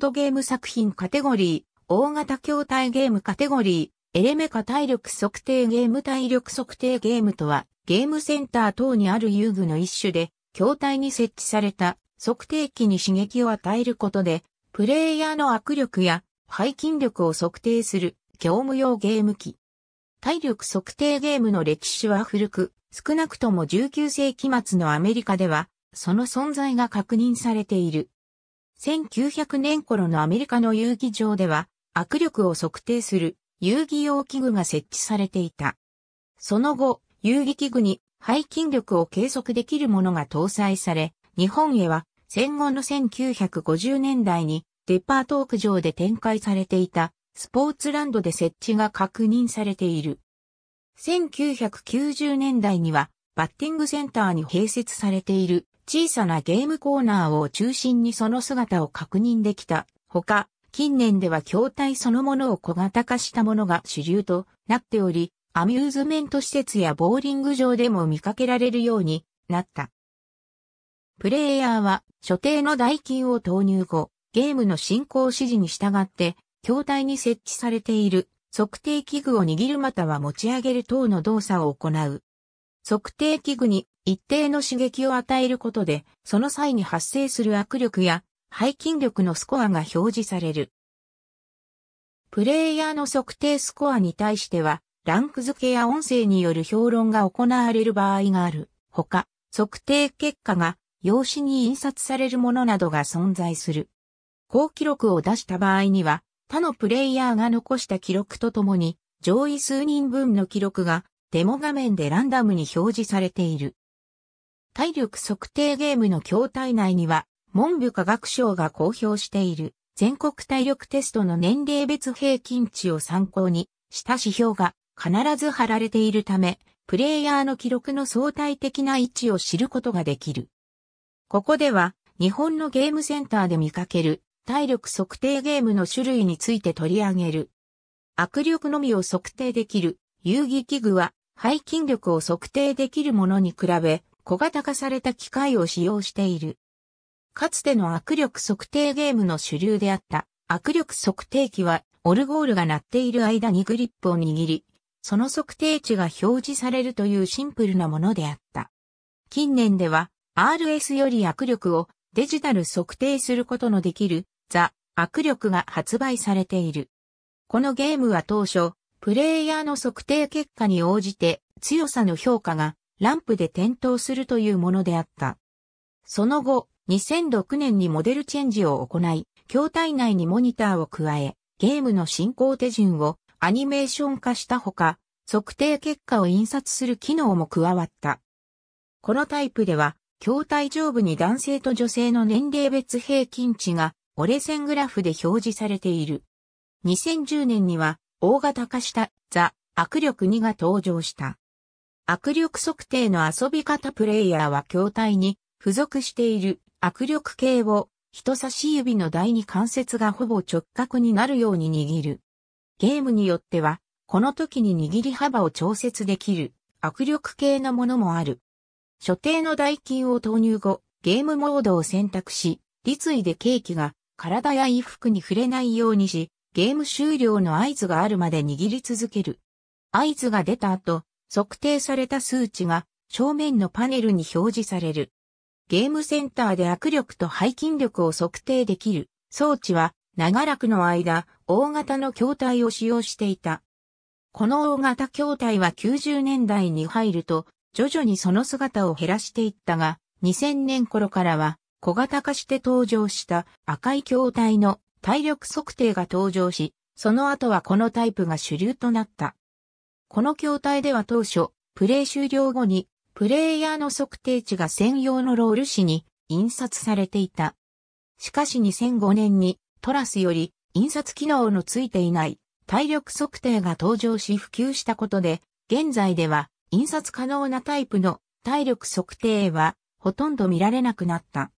ドゲーム作品カテゴリー、大型筐体ゲームカテゴリー、エレメカ体力測定ゲーム体力測定ゲームとは、ゲームセンター等にある遊具の一種で、筐体に設置された測定器に刺激を与えることで、プレイヤーの握力や背筋力を測定する業務用ゲーム機。体力測定ゲームの歴史は古く、少なくとも19世紀末のアメリカでは、その存在が確認されている。1900年頃のアメリカの遊技場では、握力を測定する遊戯用器具が設置されていた。その後、遊戯器具に背筋力を計測できるものが搭載され、日本へは戦後の1950年代にデパート屋上で展開されていたスポーツランドで設置が確認されている。1990年代にはバッティングセンターに併設されている小さなゲームコーナーを中心にその姿を確認できた。ほか、近年では筐体そのものを小型化したものが主流となっており、アミューズメント施設やボーリング場でも見かけられるようになった。プレイヤーは所定の代金を投入後、ゲームの進行指示に従って、筐体に設置されている測定器具を握るまたは持ち上げる等の動作を行う。測定器具に一定の刺激を与えることで、その際に発生する握力や背筋力のスコアが表示される。プレイヤーの測定スコアに対しては、ランク付けや音声による評論が行われる場合がある。ほか、測定結果が用紙に印刷されるものなどが存在する。高記録を出した場合には、他のプレイヤーが残した記録とともに、上位数人分の記録がデモ画面でランダムに表示されている。体力測定ゲームの筐体内には、文部科学省が公表している全国体力テストの年齢別平均値を参考にした指標が必ず貼られているため、プレイヤーの記録の相対的な位置を知ることができる。ここでは、日本のゲームセンターで見かける体力測定ゲームの種類について取り上げる。握力のみを測定できる遊戯器具は背筋力を測定できるものに比べ、小型化された機械を使用している。かつての握力測定ゲームの主流であった握力測定器はオルゴールが鳴っている間にグリップを握り、その測定値が表示されるというシンプルなものであった。近年では RS より握力をデジタル測定することのできるザ握力が発売されている。このゲームは当初プレイヤーの測定結果に応じて強さの評価がランプで点灯するというものであった。その後、2006年にモデルチェンジを行い、筐体内にモニターを加え、ゲームの進行手順をアニメーション化したほか、測定結果を印刷する機能も加わった。このタイプでは、筐体上部に男性と女性の年齢別平均値が折れ線グラフで表示されている。2010年には大型化したザ・握力2が登場した。握力測定の遊び方プレイヤーは筐体に付属している握力計を人差し指の第二関節がほぼ直角になるように握る。ゲームによっては、この時に握り幅を調節できる握力計のものもある。所定の代金を投入後、ゲームモードを選択し、立位でケーキが体や衣服に触れないようにし、ゲーム終了の合図があるまで握り続ける。合図が出た後、測定された数値が正面のパネルに表示される。ゲームセンターで握力と背筋力を測定できる装置は長らくの間、大型の筐体を使用していた。この大型筐体は90年代に入ると、徐々にその姿を減らしていったが、2000年頃からは小型化して登場した赤い筐体の体力測定が登場し、その後はこのタイプが主流となった。この筐体では当初、プレイ終了後に、プレイヤーの測定値が専用のロール紙に印刷されていた。しかし2005年にトラスより印刷機能のついていない体力測定が登場し普及したことで、現在では印刷可能なタイプの体力測定はほとんど見られなくなった。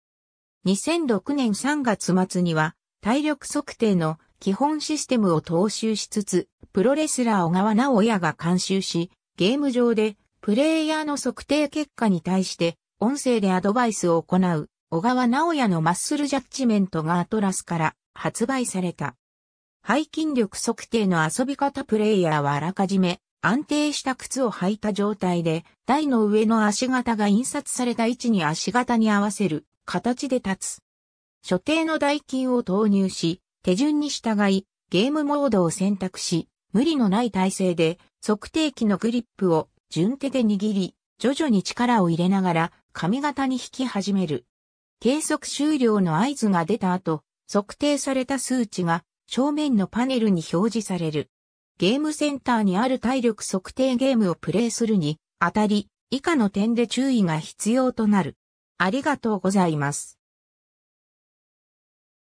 2006年3月末には体力測定の基本システムを踏襲しつつ、プロレスラー小川直也が監修し、ゲーム上でプレイヤーの測定結果に対して音声でアドバイスを行う小川直也のマッスルジャッジメントがアトラスから発売された。背筋力測定の遊び方プレイヤーはあらかじめ安定した靴を履いた状態で台の上の足型が印刷された位置に足型に合わせる形で立つ。所定の代金を投入し、手順に従い、ゲームモードを選択し、無理のない体勢で測定器のグリップを順手で握り、徐々に力を入れながら髪型に引き始める。計測終了の合図が出た後、測定された数値が正面のパネルに表示される。ゲームセンターにある体力測定ゲームをプレイするにあたり、以下の点で注意が必要となる。ありがとうございます。